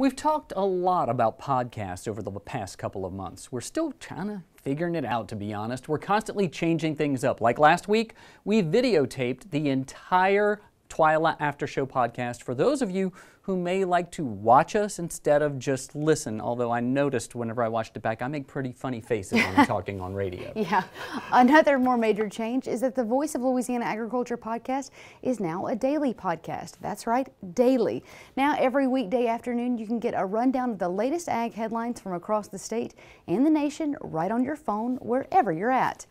We've talked a lot about podcasts over the past couple of months. We're still kind of figuring it out, to be honest. We're constantly changing things up. Like last week, we videotaped the entire Twyla After Show podcast for those of you who may like to watch us instead of just listen. Although I noticed whenever I watched it back, I make pretty funny faces when I'm talking on radio. Yeah. Another more major change is that the Voice of Louisiana Agriculture podcast is now a daily podcast. That's right, daily. Now, every weekday afternoon, you can get a rundown of the latest ag headlines from across the state and the nation right on your phone, wherever you're at.